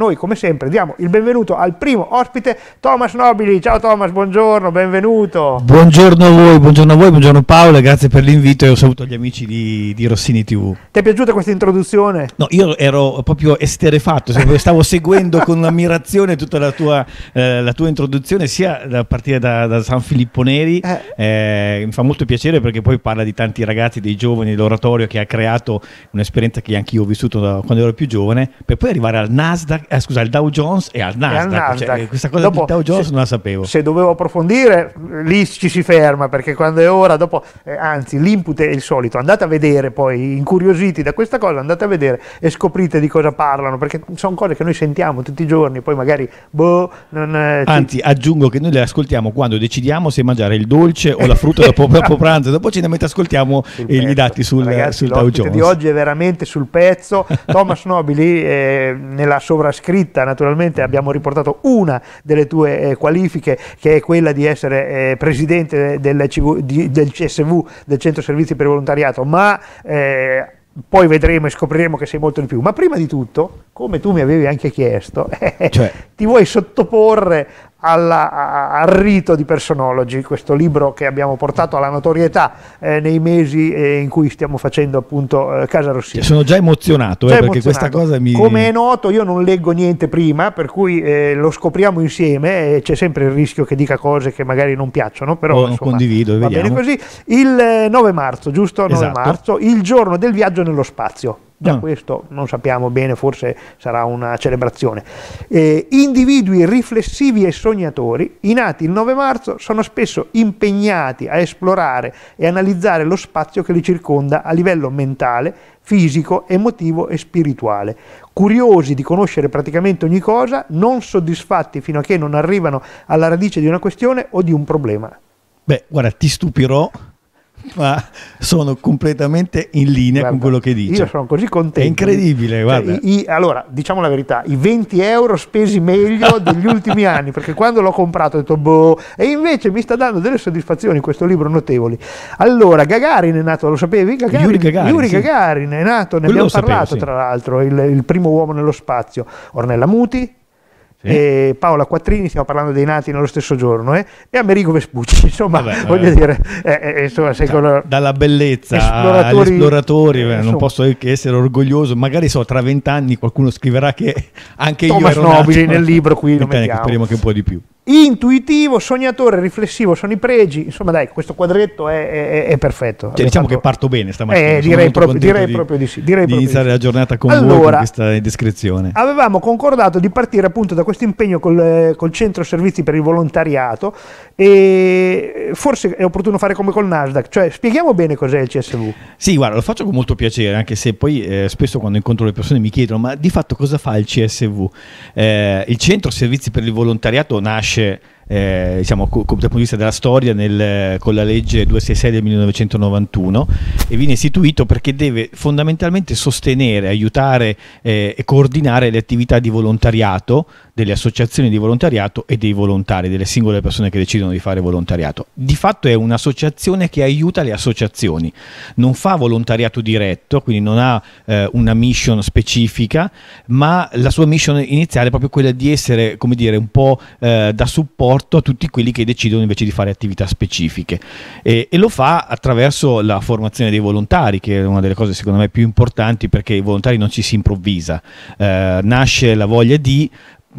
Noi come sempre diamo il benvenuto al primo ospite, Thomas Nobili. Ciao Thomas, buongiorno, benvenuto. Buongiorno a voi, buongiorno a voi, buongiorno Paolo, grazie per l'invito e un saluto agli amici di, di Rossini TV. Ti è piaciuta questa introduzione? No, io ero proprio esterefatto, stavo seguendo con ammirazione tutta la tua, eh, la tua, introduzione, sia a partire da, da San Filippo Neri, eh. Eh, mi fa molto piacere perché poi parla di tanti ragazzi, dei giovani, l'oratorio che ha creato un'esperienza che anch'io ho vissuto da, quando ero più giovane, per poi arrivare al Nasdaq eh, scusa, il Dow Jones e al Nasdaq. E al Nasdaq. Cioè, eh, questa cosa dopo, del Dow Jones se, non la sapevo. Se dovevo approfondire, lì ci si ferma perché quando è ora, dopo, eh, anzi, l'input è il solito. Andate a vedere poi, incuriositi da questa cosa, andate a vedere e scoprite di cosa parlano perché sono cose che noi sentiamo tutti i giorni. Poi magari, boh, non, eh, anzi, aggiungo che noi le ascoltiamo quando decidiamo se mangiare il dolce o la frutta dopo, dopo pranzo. Dopo cena, mentre ascoltiamo eh, gli dati sul, Ragazzi, sul Dow Jones. di oggi è veramente sul pezzo. Thomas Nobili, eh, nella sovrascrizione scritta, naturalmente abbiamo riportato una delle tue eh, qualifiche, che è quella di essere eh, presidente del, CV, di, del CSV, del Centro Servizi per il Volontariato, ma eh, poi vedremo e scopriremo che sei molto di più. Ma prima di tutto, come tu mi avevi anche chiesto, cioè. ti vuoi sottoporre alla, al rito di Personology, questo libro che abbiamo portato alla notorietà eh, nei mesi eh, in cui stiamo facendo appunto eh, Casa Rossini. Cioè, sono già emozionato eh, già perché emozionato. questa cosa mi... Come è noto io non leggo niente prima, per cui eh, lo scopriamo insieme e c'è sempre il rischio che dica cose che magari non piacciono, però oh, insomma, condivido, va vediamo. bene così. Il 9 eh, marzo, giusto? 9 esatto. marzo, il giorno del viaggio nello spazio. Già mm. questo non sappiamo bene, forse sarà una celebrazione. Eh, individui riflessivi e sognatori, i nati il 9 marzo, sono spesso impegnati a esplorare e analizzare lo spazio che li circonda a livello mentale, fisico, emotivo e spirituale. Curiosi di conoscere praticamente ogni cosa, non soddisfatti fino a che non arrivano alla radice di una questione o di un problema. Beh, guarda, ti stupirò ma sono completamente in linea guarda, con quello che dice. Io sono così contento. È incredibile, cioè, guarda. Cioè, i, i, allora, diciamo la verità, i 20 euro spesi meglio degli ultimi anni, perché quando l'ho comprato ho detto boh, e invece mi sta dando delle soddisfazioni questo libro notevoli. Allora, Gagarin è nato, lo sapevi? Gagarin, Yuri Gagarin, Yuri Gagarin è nato, ne quello abbiamo parlato sapevo, sì. tra l'altro, il, il primo uomo nello spazio. Ornella Muti, sì. Paola Quattrini, stiamo parlando dei nati nello stesso giorno, eh? e Amerigo Vespucci, insomma, vabbè, voglio dire, eh, eh insomma, cioè, con... dalla bellezza agli esploratori, non posso che essere orgoglioso, magari so, tra vent'anni qualcuno scriverà che anche Thomas io... Thomas Nobile nato, nel libro qui lo mettiamo. Speriamo che un po' di più. Intuitivo, sognatore, riflessivo sono i pregi. Insomma, dai, questo quadretto è, è, è perfetto. Cioè, diciamo fatto... che parto bene stamattina. Eh, direi, proprio, direi di, proprio di sì. Direi di iniziare sì. la giornata con allora, voi con questa descrizione. Avevamo concordato di partire appunto da questo impegno col, col, centro servizi per il volontariato e forse è opportuno fare come col Nasdaq, cioè spieghiamo bene cos'è il CSV. Sì, guarda, lo faccio con molto piacere, anche se poi eh, spesso quando incontro le persone mi chiedono ma di fatto cosa fa il CSV? Eh, il centro servizi per il volontariato nasce riconosce eh, diciamo, co- dal punto di vista della storia nel, con la legge 266 del 1991 e viene istituito perché deve fondamentalmente sostenere, aiutare eh, e coordinare le attività di volontariato delle associazioni di volontariato e dei volontari, delle singole persone che decidono di fare volontariato. Di fatto è un'associazione che aiuta le associazioni, non fa volontariato diretto, quindi non ha eh, una mission specifica, ma la sua mission iniziale è proprio quella di essere, come dire, un po' eh, da supporto a tutti quelli che decidono invece di fare attività specifiche. E, e lo fa attraverso la formazione dei volontari, che è una delle cose secondo me più importanti perché i volontari non ci si improvvisa, eh, nasce la voglia di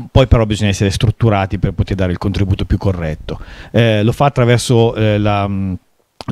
poi però bisogna essere strutturati per poter dare il contributo più corretto. Eh, lo fa attraverso eh, la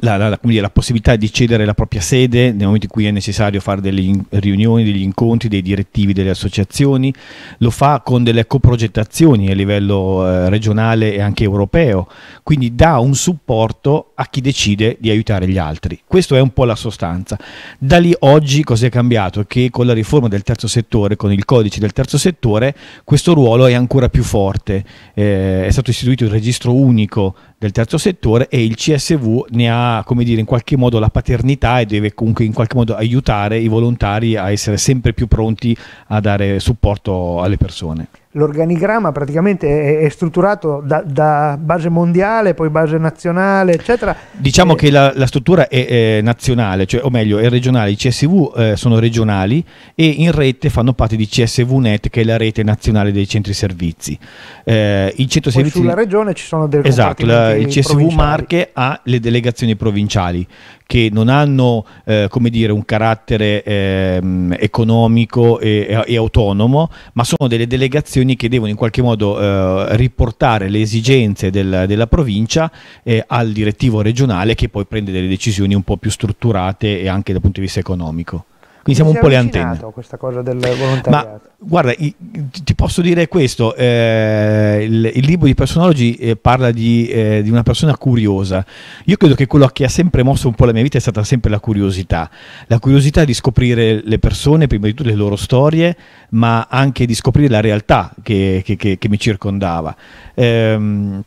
la, la, la, dire, la, possibilità di cedere la propria sede nel momento in cui è necessario fare delle in, riunioni, degli incontri, dei direttivi delle associazioni, lo fa con delle coprogettazioni a livello eh, regionale e anche europeo, quindi dà un supporto a chi decide di aiutare gli altri. Questa è un po' la sostanza. Da lì oggi cosa è cambiato? Che con la riforma del terzo settore, con il codice del terzo settore, questo ruolo è ancora più forte. Eh, è stato istituito il registro unico del terzo settore e il CSV ne ha, come dire, in qualche modo la paternità e deve comunque in qualche modo aiutare i volontari a essere sempre più pronti a dare supporto alle persone l'organigrama praticamente è, è strutturato da, da, base mondiale, poi base nazionale, eccetera. Diciamo e... Eh, che la, la struttura è, è, nazionale, cioè, o meglio, è regionale. I CSV eh, sono regionali e in rete fanno parte di CSVNet, che è la rete nazionale dei centri servizi. Eh, il centro servizi... sulla regione ci sono delle Esatto, la, il CSV Marche ha le delegazioni provinciali che non hanno eh, come dire, un carattere ehm, economico e, e autonomo, ma sono delle delegazioni amministrazioni che devono in qualche modo eh, riportare le esigenze del, della provincia eh, al direttivo regionale che poi prende delle decisioni un po' più strutturate e anche dal punto di vista economico. Quindi siamo un po' le antenne. questa cosa del volontariato. Ma guarda, ti posso dire questo, eh, il, il, libro di Personologi eh, parla di, eh, di, una persona curiosa. Io credo che quello che ha sempre mosso un po' la mia vita è stata sempre la curiosità. La curiosità di scoprire le persone, prima di tutto le loro storie, ma anche di scoprire la realtà che, che, che, che mi circondava. Ehm,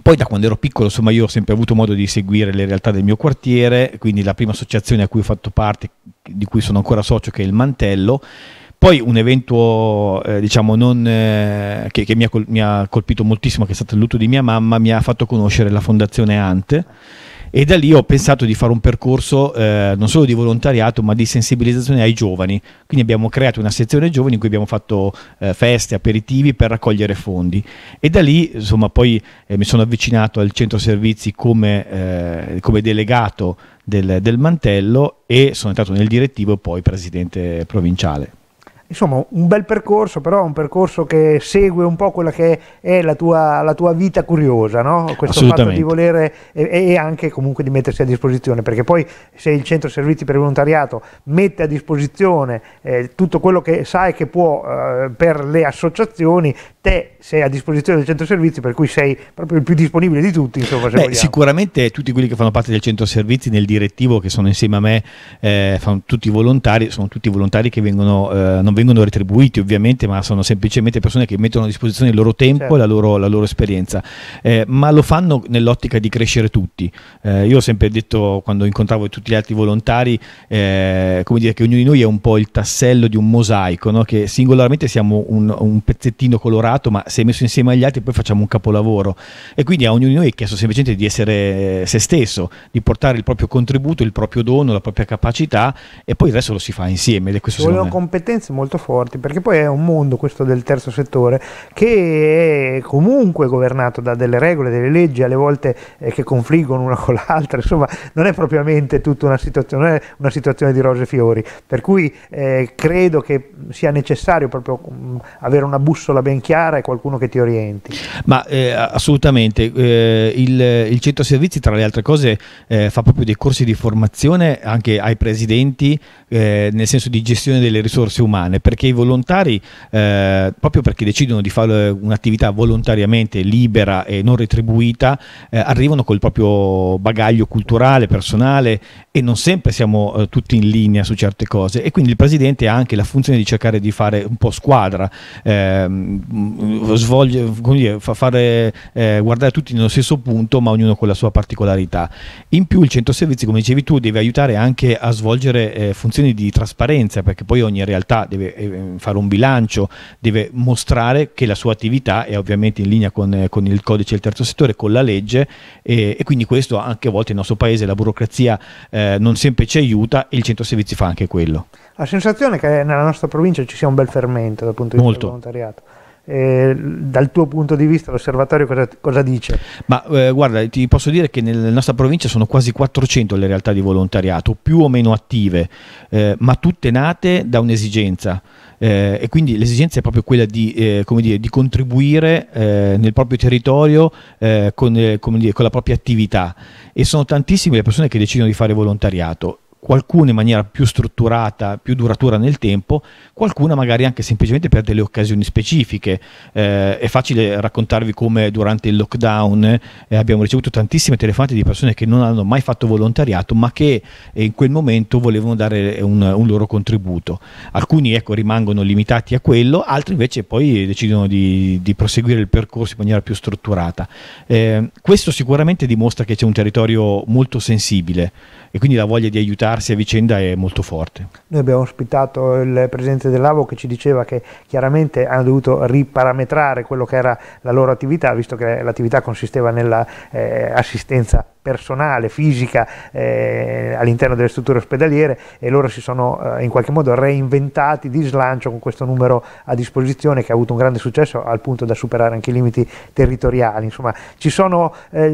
poi da quando ero piccolo, insomma, io ho sempre avuto modo di seguire le realtà del mio quartiere, quindi la prima associazione a cui ho fatto parte, di cui sono ancora socio, che è il Mantello. Poi un evento eh, diciamo, non, eh, che, che mi, ha col- mi, ha colpito moltissimo, che è stato il lutto di mia mamma, mi ha fatto conoscere la fondazione Ante e da lì ho pensato di fare un percorso eh, non solo di volontariato ma di sensibilizzazione ai giovani. Quindi abbiamo creato una sezione giovani in cui abbiamo fatto eh, feste, aperitivi per raccogliere fondi e da lì insomma poi eh, mi sono avvicinato al centro servizi come, eh, come delegato del, del mantello e sono entrato nel direttivo e poi presidente provinciale insomma un bel percorso, però un percorso che segue un po' quella che è la tua, la tua vita curiosa, no? questo fatto di volere e, e, anche comunque di mettersi a disposizione, perché poi se il centro servizi per volontariato mette a disposizione eh, tutto quello che sai che può eh, per le associazioni, te sei a disposizione del centro servizi, per cui sei proprio il più disponibile di tutti. Insomma, Beh, sicuramente tutti quelli che fanno parte del centro servizi nel direttivo che sono insieme a me, eh, fanno tutti volontari, sono tutti volontari che vengono, eh, non vengono vengono retribuiti ovviamente, ma sono semplicemente persone che mettono a disposizione il loro tempo certo. e la loro, la loro esperienza, eh, ma lo fanno nell'ottica di crescere tutti. Eh, io ho sempre detto quando incontravo tutti gli altri volontari, eh, come dire che ognuno di noi è un po' il tassello di un mosaico, no? che singolarmente siamo un, un, pezzettino colorato, ma se messo insieme agli altri poi facciamo un capolavoro. E quindi a ognuno di noi è chiesto semplicemente di essere eh, se stesso, di portare il proprio contributo, il proprio dono, la propria capacità e poi il resto lo si fa insieme. Ed è questo Vogliono competenze molto molto forti, perché poi è un mondo questo del terzo settore che è comunque governato da delle regole, delle leggi, alle volte eh, che confliggono una con l'altra, insomma non è propriamente tutta una situazione, non è una situazione di rose e fiori, per cui eh, credo che sia necessario proprio mh, mm, avere una bussola ben chiara e qualcuno che ti orienti. Ma eh, assolutamente, eh, il, il, centro servizi tra le altre cose eh, fa proprio dei corsi di formazione anche ai presidenti eh, nel senso di gestione delle risorse umane perché i volontari, eh, proprio perché decidono di fare un'attività volontariamente libera e non retribuita, eh, arrivano col proprio bagaglio culturale, personale e non sempre siamo eh, tutti in linea su certe cose e quindi il presidente ha anche la funzione di cercare di fare un po' squadra, ehm, mm, svolge, dire, fa fare, eh, guardare tutti nello stesso punto ma ognuno con la sua particolarità. In più il centro servizi, come dicevi tu, deve aiutare anche a svolgere eh, funzioni di trasparenza perché poi ogni realtà deve deve eh, fare un bilancio, deve mostrare che la sua attività è ovviamente in linea con, eh, con il codice del terzo settore, con la legge e, e, quindi questo anche a volte nel nostro paese la burocrazia eh, non sempre ci aiuta e il centro servizi fa anche quello. La sensazione è che nella nostra provincia ci sia un bel fermento dal punto di vista Molto. del volontariato eh, dal tuo punto di vista l'osservatorio cosa, cosa dice? Ma eh, guarda, ti posso dire che nella nostra provincia sono quasi 400 le realtà di volontariato, più o meno attive, eh, ma tutte nate da un'esigenza. Eh, e quindi l'esigenza è proprio quella di, eh, dire, di contribuire eh, nel proprio territorio eh, con, eh, dire, con, la propria attività e sono tantissime le persone che decidono di fare volontariato qualcuna in maniera più strutturata, più duratura nel tempo, qualcuna magari anche semplicemente per delle occasioni specifiche. Eh, è facile raccontarvi come durante il lockdown eh, abbiamo ricevuto tantissime telefonate di persone che non hanno mai fatto volontariato, ma che eh, in quel momento volevano dare un, un loro contributo. Alcuni ecco, rimangono limitati a quello, altri invece poi decidono di, di proseguire il percorso in maniera più strutturata. Eh, questo sicuramente dimostra che c'è un territorio molto sensibile e quindi la voglia di aiutarsi a vicenda è molto forte. Noi abbiamo ospitato il presidente dell'AVO che ci diceva che chiaramente hanno dovuto riparametrare quello che era la loro attività, visto che l'attività consisteva nell'assistenza eh, personale, fisica eh, all'interno delle strutture ospedaliere e loro si sono eh, in qualche modo reinventati di slancio con questo numero a disposizione che ha avuto un grande successo al punto da superare anche i limiti territoriali. Insomma, eh, cioè,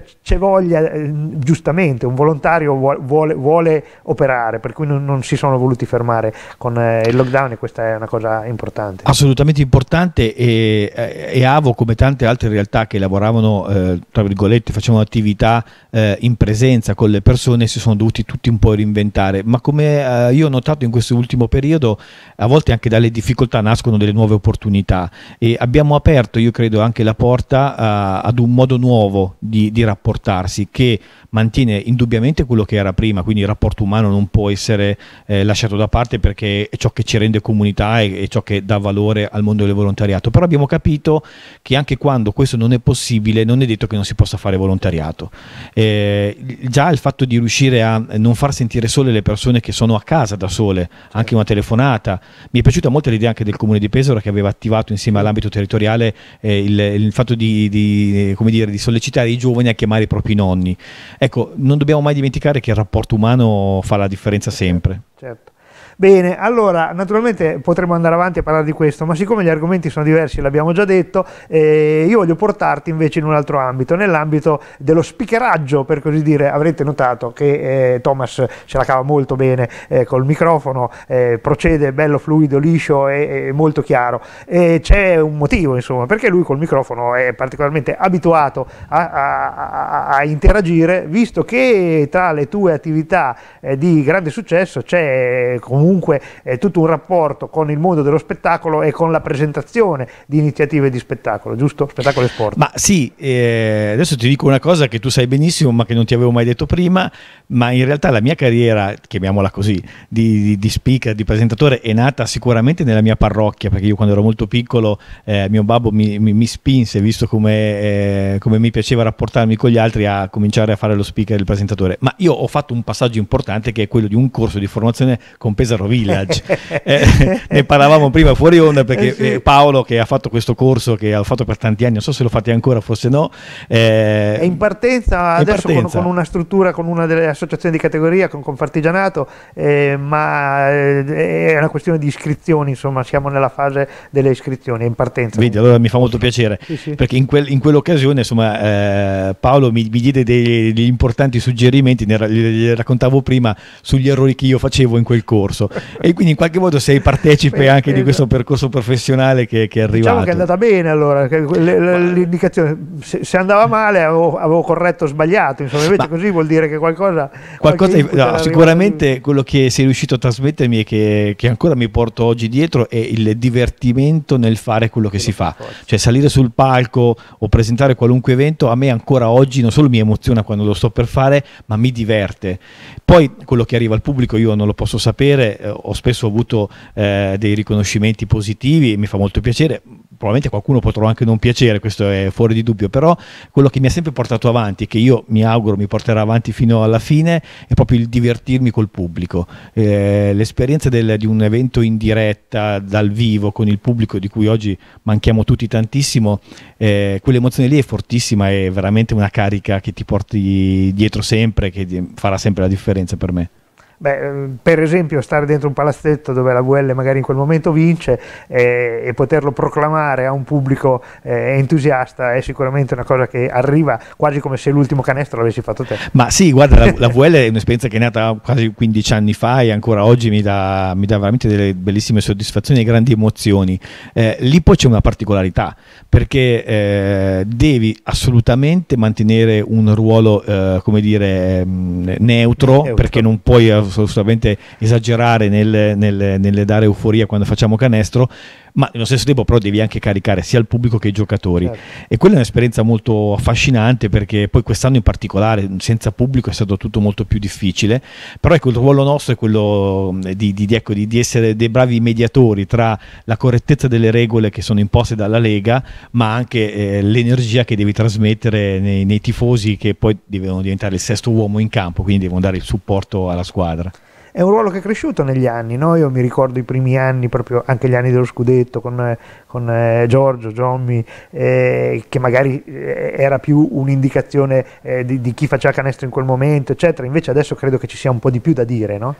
c'è cioè, voglia, eh, giustamente, un volontario vuole, vuole, operare, per cui non, non, si sono voluti fermare con eh, il lockdown e questa è una cosa importante. Assolutamente importante e, eh, e Avo come tante altre realtà che lavoravano, tra virgolette, facevano attività eh, in presenza con le persone si sono dovuti tutti un po' reinventare, ma come eh, io ho notato in questo ultimo periodo, a volte anche dalle difficoltà nascono delle nuove opportunità e abbiamo aperto, io credo, anche la porta eh, ad un modo nuovo di, di rapportarsi che mantiene indubbiamente quello che era prima, quindi il rapporto umano non può essere eh, lasciato da parte perché è ciò che ci rende comunità e, e ciò che dà valore al mondo del volontariato, però abbiamo capito che anche quando questo non è possibile non è detto che non si possa fare volontariato. Eh, già il fatto di riuscire a non far sentire sole le persone che sono a casa da sole, anche una telefonata, mi è piaciuta molto l'idea anche del comune di Pesaro che aveva attivato insieme all'ambito territoriale eh, il, il, fatto di, di, eh, dire, di, sollecitare i giovani a chiamare i propri nonni. Ecco, Ecco, non dobbiamo mai dimenticare che il rapporto umano fa la differenza sempre. Certo. Bene, allora naturalmente potremmo andare avanti a parlare di questo, ma siccome gli argomenti sono diversi, l'abbiamo già detto, eh, io voglio portarti invece in un altro ambito, nell'ambito dello speakeraggio, per così dire. Avrete notato che eh, Thomas ce la cava molto bene eh, col microfono, eh, procede bello fluido, liscio e, e molto chiaro. E c'è un motivo, insomma, perché lui col microfono è particolarmente abituato a, a, a, a interagire, visto che tra le tue attività eh, di grande successo c'è comunque comunque è tutto un rapporto con il mondo dello spettacolo e con la presentazione di iniziative di spettacolo, giusto? Spettacolo e sport. Ma sì, eh, adesso ti dico una cosa che tu sai benissimo ma che non ti avevo mai detto prima, ma in realtà la mia carriera, chiamiamola così, di, di, di speaker, di presentatore è nata sicuramente nella mia parrocchia, perché io quando ero molto piccolo eh, mio babbo mi, mi, mi spinse, visto come, eh, come mi piaceva rapportarmi con gli altri, a cominciare a fare lo speaker e il presentatore. Ma io ho fatto un passaggio importante che è quello di un corso di formazione con pesa Ferro Village. eh, ne parlavamo prima fuori onda perché eh sì. Eh, Paolo che ha fatto questo corso che ha fatto per tanti anni, non so se lo fate ancora, forse no. Eh, è in partenza è adesso partenza. Con, con, una struttura, con una delle associazioni di categoria, con Confartigianato, eh, ma eh, è una questione di iscrizioni, insomma siamo nella fase delle iscrizioni, è in partenza. Vedi, allora mi fa molto piacere sì, sì. perché in, quel, in, quell'occasione insomma Paolo mi, mi diede degli, degli importanti suggerimenti, ne, raccontavo prima sugli errori che io facevo in quel corso fatto e quindi in qualche modo sei partecipe Beh, anche di questo percorso professionale che, che, è diciamo arrivato. Diciamo che è andata bene allora, l'indicazione, se, se andava male avevo, avevo corretto sbagliato, insomma invece così vuol dire che qualcosa... qualcosa no, sicuramente quello che sei riuscito a trasmettermi e che, che, ancora mi porto oggi dietro è il divertimento nel fare quello che, che si fa, forza. cioè salire sul palco o presentare qualunque evento a me ancora oggi non solo mi emoziona quando lo sto per fare ma mi diverte. Poi quello che arriva al pubblico io non lo posso sapere, eh, ho spesso avuto eh, dei riconoscimenti positivi e mi fa molto piacere. Probabilmente a qualcuno potrò anche non piacere, questo è fuori di dubbio, però quello che mi ha sempre portato avanti, che io mi auguro mi porterà avanti fino alla fine, è proprio il divertirmi col pubblico. Eh, l'esperienza del, di un evento in diretta, dal vivo, con il pubblico, di cui oggi manchiamo tutti tantissimo, eh, quell'emozione lì è fortissima, è veramente una carica che ti porti dietro sempre, che farà sempre la differenza per me. Beh, ehm, per esempio stare dentro un palazzetto dove la VL magari in quel momento vince eh, e poterlo proclamare a un pubblico eh, entusiasta è sicuramente una cosa che arriva quasi come se l'ultimo canestro l'avessi fatto te. Ma sì, guarda, la, la VL è un'esperienza che è nata quasi 15 anni fa e ancora oggi mi dà, mi dà veramente delle bellissime soddisfazioni e grandi emozioni. Eh, lì poi c'è una particolarità perché eh, devi assolutamente mantenere un ruolo, eh, come dire, mm, neutro, neutro, perché non puoi solamente esagerare nel, nel, nel dare euforia quando facciamo canestro ma nello stesso tempo però devi anche caricare sia il pubblico che i giocatori certo. e quella è un'esperienza molto affascinante perché poi quest'anno in particolare senza pubblico è stato tutto molto più difficile, però ecco il ruolo nostro è quello mm, di, di, ecco, di, di essere dei bravi mediatori tra la correttezza delle regole che sono imposte dalla Lega, ma anche eh, l'energia che devi trasmettere nei, nei tifosi che poi devono diventare il sesto uomo in campo, quindi devono dare il supporto alla squadra è un ruolo che è cresciuto negli anni, no? io mi ricordo i primi anni, proprio anche gli anni dello scudetto, con, eh, con eh, Giorgio, Giommi, eh, che magari eh, era più un'indicazione eh, di, di, chi faceva canestro in quel momento, eccetera. Invece adesso credo che ci sia un po' di più da dire, no?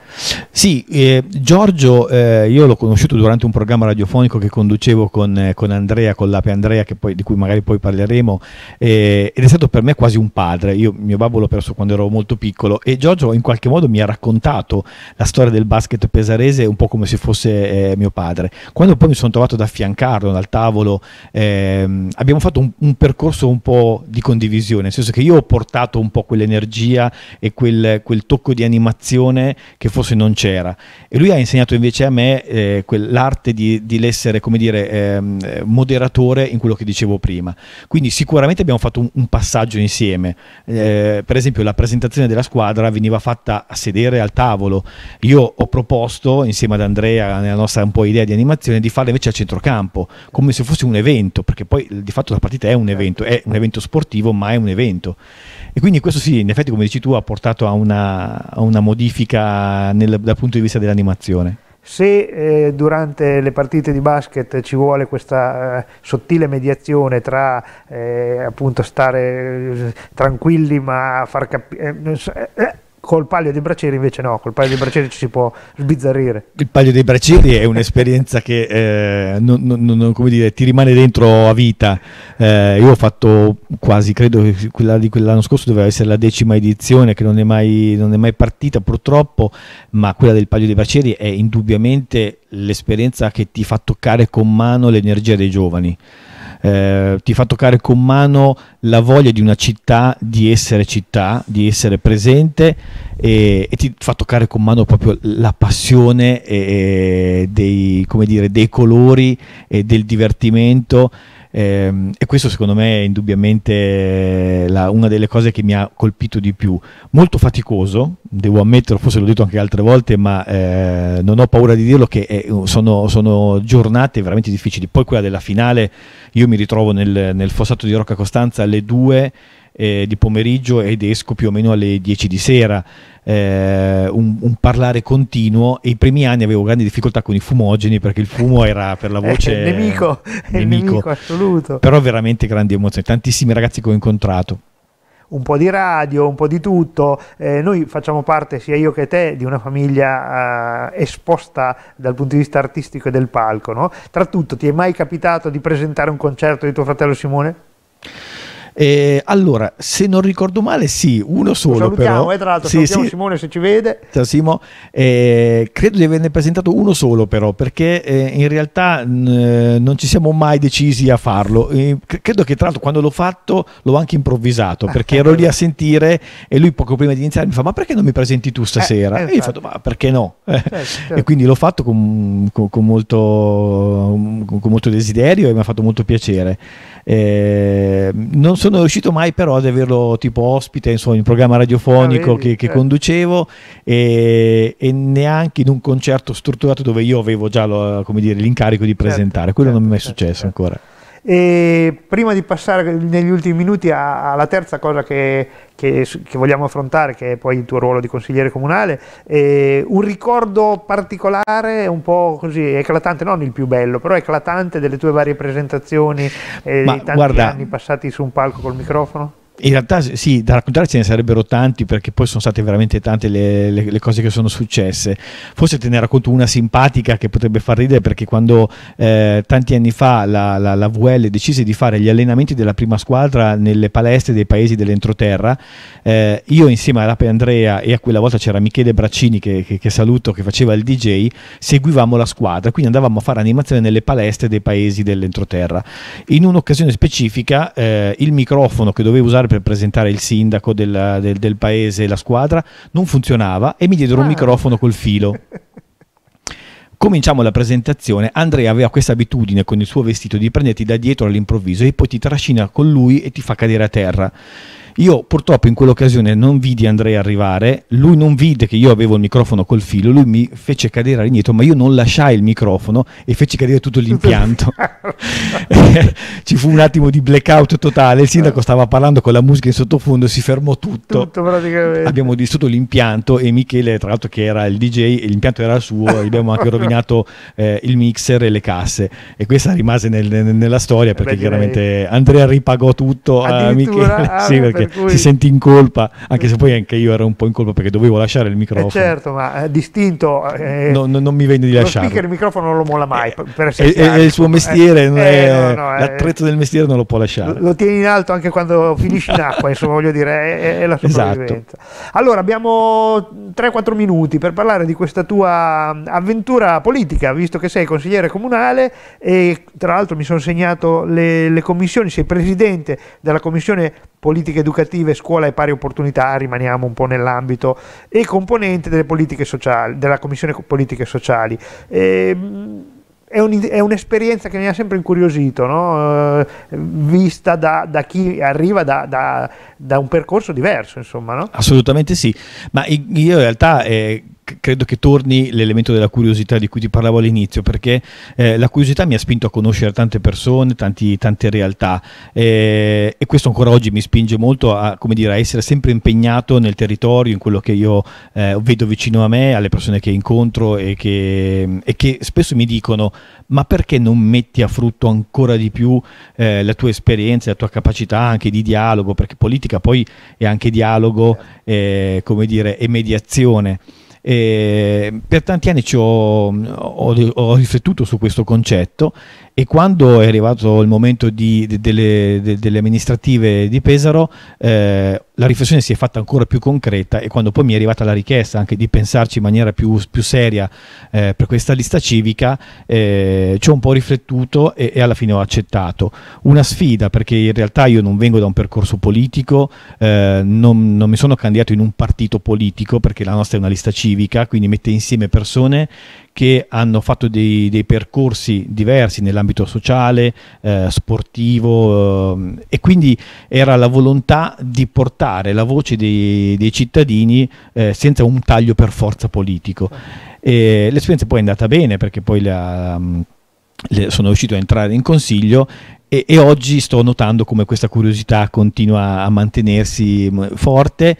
Sì, eh, Giorgio io l'ho conosciuto durante un programma radiofonico che conducevo con, con Andrea, con l'Ape Andrea, poi, di cui magari poi parleremo, ed è stato per me quasi un padre. Io mio babbo l'ho perso quando ero molto piccolo e Giorgio in qualche modo mi ha raccontato la storia del basket pesarese un po' come se fosse mio padre. Quando poi mi sono trovato ad affiancarlo siedono dal tavolo, ehm, abbiamo fatto un, un, percorso un po' di condivisione, nel senso che io ho portato un po' quell'energia e quel, quel tocco di animazione che forse non c'era e lui ha insegnato invece a me eh, l'arte di, di essere, come dire, ehm, moderatore in quello che dicevo prima. Quindi sicuramente abbiamo fatto un, un passaggio insieme, eh, per esempio la presentazione della squadra veniva fatta a sedere al tavolo, io ho proposto insieme ad Andrea nella nostra un po' idea di animazione di farla invece al centrocampo come se fosse un evento, perché poi eh, di fatto la partita è un certo. evento, è un evento sportivo, ma è un evento. E quindi questo sì, in effetti come dici tu ha portato a una, a una modifica nel, dal punto di vista dell'animazione. Se eh, durante le partite di basket ci vuole questa eh, sottile mediazione tra eh, appunto stare eh, tranquilli ma far capire eh, col palio dei bracieri invece no, col palio dei bracieri ci si può sbizzarrire. Il palio dei bracieri è un'esperienza che eh, non, non, non, come dire, ti rimane dentro a vita. Eh, io ho fatto quasi, credo che quella di quell'anno scorso doveva essere la decima edizione che non è mai, non è mai partita purtroppo, ma quella del palio dei bracieri è indubbiamente l'esperienza che ti fa toccare con mano l'energia dei giovani eh, ti fa toccare con mano la voglia di una città di essere città, di essere presente e, e ti fa toccare con mano proprio la passione e, e dei, dire, dei colori e del divertimento Ehm, e, questo secondo me è indubbiamente la, una delle cose che mi ha colpito di più. Molto faticoso, devo ammetterlo, forse l'ho detto anche altre volte, ma eh, non ho paura di dirlo che è, eh, sono, sono, giornate veramente difficili. Poi quella della finale, io mi ritrovo nel, nel fossato di Rocca Costanza alle 2 eh, di pomeriggio ed esco più o meno alle 10 di sera, eh, un, un, parlare continuo e i primi anni avevo grandi difficoltà con i fumogeni perché il fumo era per la eh, voce... il nemico, nemico. il nemico assoluto. Però veramente grandi emozioni, tantissimi ragazzi che ho incontrato un po' di radio, un po' di tutto. Eh, noi facciamo parte, sia io che te, di una famiglia eh, esposta dal punto di vista artistico e del palco. No? Tra tutto, ti è mai capitato di presentare un concerto di tuo fratello Simone? Eh, allora, se non ricordo male, sì, uno solo. Lo salutiamo, però. Eh, tra l'altro, sì, sì. Simone se ci vede. Ciao Simo, eh, credo di averne presentato uno solo però, perché eh, in realtà mh, eh, non ci siamo mai decisi a farlo. Eh, credo che tra l'altro quando l'ho fatto l'ho anche improvvisato, perché ero lì a sentire e lui poco prima di iniziare mi fa ma perché non mi presenti tu stasera? e io ho esatto. fatto ma perché no? Certo, certo. E certo. quindi l'ho fatto con, con, con, molto, con molto desiderio e mi ha fatto molto piacere. Eh, non sono riuscito mai però ad averlo tipo ospite insomma, in un programma radiofonico ah, che, che eh. conducevo e, e, neanche in un concerto strutturato dove io avevo già lo, dire, l'incarico di certo, presentare, certo, quello certo, non mi è mai certo, successo certo. ancora. E prima di passare negli ultimi minuti alla terza cosa che, che, che, vogliamo affrontare, che è poi il tuo ruolo di consigliere comunale, eh, un ricordo particolare, un po' così eclatante, non il più bello, però eclatante delle tue varie presentazioni eh, Ma, tanti guarda, anni passati su un palco col microfono? in realtà sì, da raccontare ce ne sarebbero tanti perché poi sono state veramente tante le, le, le, cose che sono successe. Forse te ne racconto una simpatica che potrebbe far ridere perché quando eh, tanti anni fa la, la, la, VL decise di fare gli allenamenti della prima squadra nelle palestre dei paesi dell'entroterra, eh, io insieme a Rape Andrea e a quella volta c'era Michele Braccini che, che, che saluto che faceva il DJ, seguivamo la squadra, quindi andavamo a fare animazione nelle palestre dei paesi dell'entroterra. In un'occasione specifica eh, il microfono che dovevo usare parlare, per presentare il sindaco del, del, del paese e la squadra, non funzionava e mi diedero ah. un microfono col filo. Cominciamo la presentazione. Andrea aveva questa abitudine con il suo vestito di prenderti da dietro all'improvviso e poi ti trascina con lui e ti fa cadere a terra. Io purtroppo in quell'occasione non vidi Andrea arrivare, lui non vide che io avevo il microfono col filo, lui mi fece cadere all'indietro, ma io non lasciai il microfono e feci cadere tutto l'impianto. Ci fu un attimo di blackout totale, il sindaco stava parlando con la musica in sottofondo, si fermò tutto. tutto abbiamo distrutto l'impianto e Michele, tra l'altro che era il DJ, l'impianto era suo, abbiamo anche rovinato eh, il mixer e le casse. E questa rimase nel, nella storia eh perché Beh, chiaramente Andrea ripagò tutto a Michele. Ah, sì, perché che cui... si senti in colpa, anche se poi anche io ero un po' in colpa perché dovevo lasciare il eh, microfono. Eh certo, ma eh, distinto. Eh, no, no, non mi vende di lasciare. Perché il microfono non lo molla mai. Eh, per essere è, è il suo eh, mestiere, è, no, l'attrezzo del mestiere non lo può lasciare. Lo, tieni in alto anche quando finisci in acqua, insomma voglio dire, è, è la esatto. sopravvivenza. Esatto. Allora abbiamo 3-4 minuti per parlare di questa tua avventura politica, visto che sei consigliere comunale e tra l'altro mi sono segnato le, le commissioni, sei presidente della commissione politiche educative, scuola e pari opportunità, rimaniamo un po' nell'ambito, e componente delle politiche sociali, della Commissione Politiche Sociali. E, ehm, è, un, è, un'esperienza che mi ha sempre incuriosito, no? Ehm, vista da, da, chi arriva da, da, da, un percorso diverso, insomma. No? Assolutamente sì, ma io in realtà eh, credo che torni l'elemento della curiosità di cui ti parlavo all'inizio, perché eh, la curiosità mi ha spinto a conoscere tante persone, tanti, tante realtà eh, e questo ancora oggi mi spinge molto a, dire, a, essere sempre impegnato nel territorio, in quello che io eh, vedo vicino a me, alle persone che incontro e che, e che, spesso mi dicono ma perché non metti a frutto ancora di più eh, la tua esperienza, la tua capacità anche di dialogo, perché politica poi è anche dialogo, certo. eh, come dire, e mediazione. E eh, per tanti anni ho, ho, ho, riflettuto su questo concetto e quando è arrivato il momento di, de, delle, de, delle, amministrative di Pesaro eh, la riflessione si è fatta ancora più concreta e quando poi mi è arrivata la richiesta anche di pensarci in maniera più, più seria eh, per questa lista civica, eh, ci ho un po' riflettuto e, e, alla fine ho accettato. Una sfida perché in realtà io non vengo da un percorso politico, eh, non, non mi sono candidato in un partito politico perché la nostra è una lista civica, quindi mette insieme persone che hanno fatto dei, dei percorsi diversi nell'ambito sociale, eh, sportivo eh, e quindi era la volontà di portare la voce dei, dei cittadini eh, senza un taglio per forza politico. l'esperienza poi è andata bene perché poi la, mm, le, sono riuscito a entrare in consiglio e, e, oggi sto notando come questa curiosità continua a mantenersi mm, forte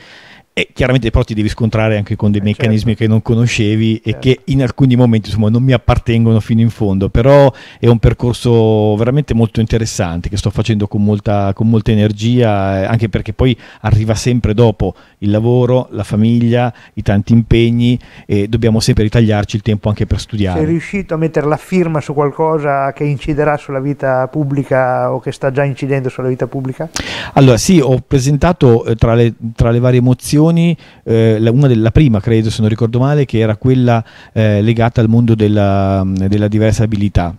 e chiaramente però ti devi scontrare anche con dei eh, meccanismi certo. che non conoscevi certo. e che in alcuni momenti insomma, non mi appartengono fino in fondo, però è un percorso veramente molto interessante che sto facendo con molta, con molta energia, eh, anche perché poi arriva sempre dopo il lavoro, la famiglia, i tanti impegni e dobbiamo sempre ritagliarci il tempo anche per studiare. Sei riuscito a mettere la firma su qualcosa che inciderà sulla vita pubblica o che sta già incidendo sulla vita pubblica? Allora sì, ho presentato eh, tra, le, tra le varie emozioni questioni, eh, la, una della prima credo se non ricordo male, che era quella eh, legata al mondo della, della diversa abilità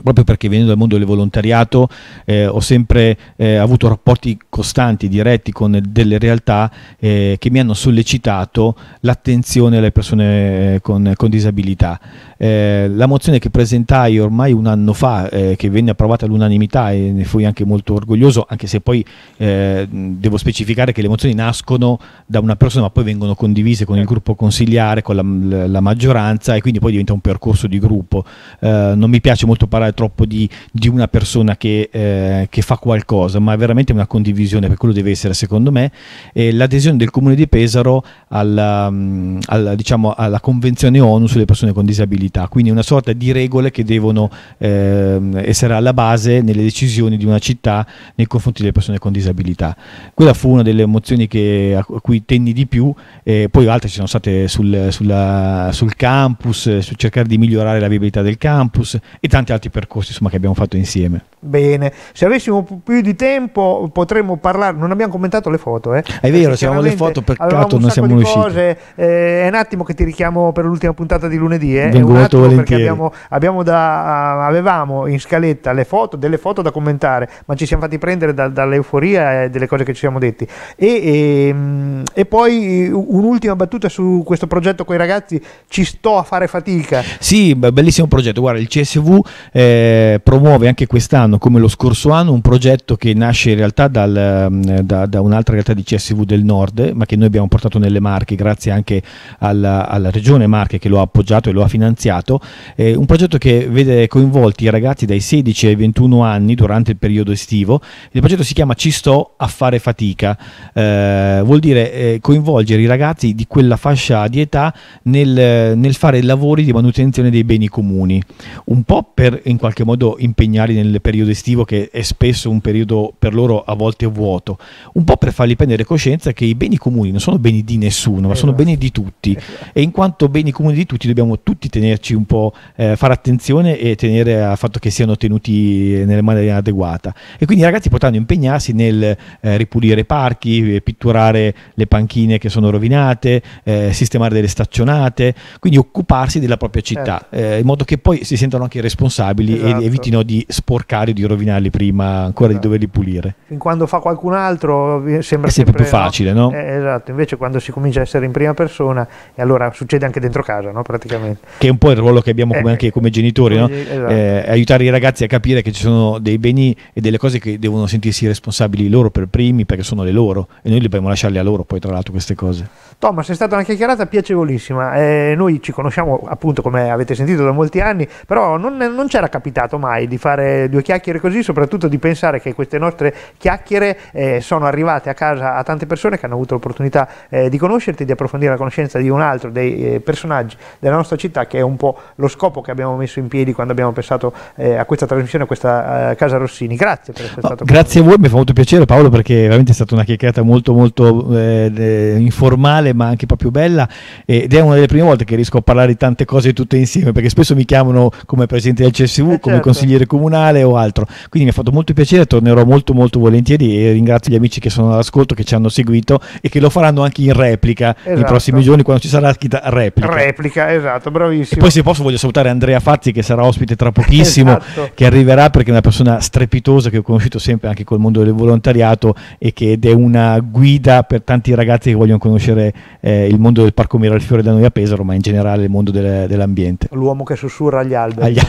proprio perché venendo dal mondo del volontariato eh, ho sempre eh, avuto rapporti costanti, diretti con delle realtà eh, che mi hanno sollecitato l'attenzione alle persone eh, con, con disabilità. Eh, la mozione che presentai ormai un anno fa, eh, che venne approvata all'unanimità e ne fui anche molto orgoglioso, anche se poi devo specificare che le mozioni nascono da una persona ma poi vengono condivise con il certo. gruppo consigliare, con la, la maggioranza e quindi poi diventa un percorso di gruppo. non mi piace molto parlare parlare troppo di, di una persona che, eh, che, fa qualcosa, ma è veramente una condivisione, per quello deve essere secondo me, eh, l'adesione del Comune di Pesaro alla, mm, alla, diciamo, alla, Convenzione ONU sulle persone con disabilità, quindi una sorta di regole che devono eh, essere alla base nelle decisioni di una città nei confronti delle persone con disabilità. Quella fu una delle emozioni che, a cui tenni di più, poi altre ci sono state sul, sulla, sul campus, eh, su cercare di migliorare la viabilità del campus e tanti altri percorsi insomma, che abbiamo fatto insieme. Bene, se avessimo più di tempo potremmo parlare, non abbiamo commentato le foto, eh? È vero, siamo alle foto, peccato non siamo riusciti. eh, è un attimo che ti richiamo per l'ultima puntata di lunedì, eh? Vengo molto volentieri. Abbiamo, abbiamo da, avevamo in scaletta le foto, delle foto da commentare, ma ci siamo fatti prendere da, dall'euforia e delle cose che ci siamo detti. E, e, ehm, e, poi un'ultima battuta su questo progetto con i ragazzi, ci sto a fare fatica. Sì, bellissimo progetto, guarda, il CSV eh, promuove anche quest'anno quest'anno come lo scorso anno un progetto che nasce in realtà dal, mm, da, da un'altra realtà di CSV del nord, ma che noi abbiamo portato nelle Marche grazie anche alla, alla regione Marche che lo ha appoggiato e lo ha finanziato, eh, un progetto che vede coinvolti i ragazzi dai 16 ai 21 anni durante il periodo estivo. Il progetto si chiama Ci sto a fare fatica, eh, vuol dire eh, coinvolgere i ragazzi di quella fascia di età nel, nel fare lavori di manutenzione dei beni comuni, un po' per in qualche modo impegnarli nel periodo periodo estivo che è spesso un periodo per loro a volte vuoto, un po' per fargli prendere coscienza che i beni comuni non sono beni di nessuno, ma sono esatto. beni di tutti esatto. e in quanto beni comuni di tutti dobbiamo tutti tenerci un po', eh, fare attenzione e tenere al fatto che siano tenuti nelle mani adeguate. E quindi i ragazzi potranno impegnarsi nel eh, ripulire parchi, eh, pitturare le panchine che sono rovinate, eh, sistemare delle staccionate, quindi occuparsi della propria città, certo. Eh, in modo che poi si sentano anche responsabili esatto. e evitino di sporcare magari di rovinarli prima ancora esatto. di doverli pulire. Fin quando fa qualcun altro sembra sempre, sempre, più facile, no? no? Eh, esatto, invece quando si comincia a essere in prima persona e allora succede anche dentro casa, no? Praticamente. Che è un po' il ruolo che abbiamo come, eh, anche come genitori, come no? Esatto. Eh, aiutare i ragazzi a capire che ci sono dei beni e delle cose che devono sentirsi responsabili loro per primi perché sono le loro e noi dobbiamo lasciarle a loro poi tra l'altro queste cose. Thomas, è stata una chiacchierata piacevolissima. Eh, noi ci conosciamo appunto come avete sentito da molti anni, però non, non c'era capitato mai di fare due chiacchiere chiacchiere così, soprattutto di pensare che queste nostre chiacchiere eh, sono arrivate a casa a tante persone che hanno avuto l'opportunità eh, di conoscerti, di approfondire la conoscenza di un altro dei eh, personaggi della nostra città, che è un po' lo scopo che abbiamo messo in piedi quando abbiamo pensato eh, a questa trasmissione, a questa eh, Casa Rossini. Grazie per essere oh, stato qui. Grazie a voi, mi fa molto piacere Paolo perché veramente è stata una chiacchierata molto molto eh, informale ma anche proprio bella ed è una delle prime volte che riesco a parlare di tante cose tutte insieme perché spesso mi chiamano come presidente del CSU, come certo. consigliere comunale o altro altro. Quindi mi ha fatto molto piacere, tornerò molto molto volentieri e ringrazio gli amici che sono all'ascolto, che ci hanno seguito e che lo faranno anche in replica esatto. nei prossimi giorni quando ci sarà scritta replica. Replica, esatto, bravissimo. E poi se posso voglio salutare Andrea Fazzi che sarà ospite tra pochissimo, esatto. che arriverà perché è una persona strepitosa che ho conosciuto sempre anche col mondo del volontariato e che è una guida per tanti ragazzi che vogliono conoscere eh, il mondo del parco Miralfiore da noi a Pesaro, ma in generale il mondo del, dell'ambiente. L'uomo che sussurra agli alberi. Agli...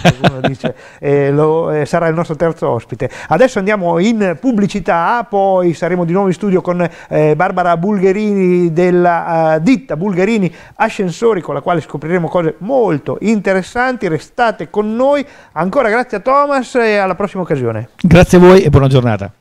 Dice, eh, lo, eh, sarà il nostro nostro terzo ospite. Adesso andiamo in pubblicità, poi saremo di nuovo in studio con eh, Barbara Bulgherini della uh, ditta Bulgherini Ascensori, con la quale scopriremo cose molto interessanti. Restate con noi. Ancora grazie a Thomas e alla prossima occasione. Grazie a voi e buona giornata.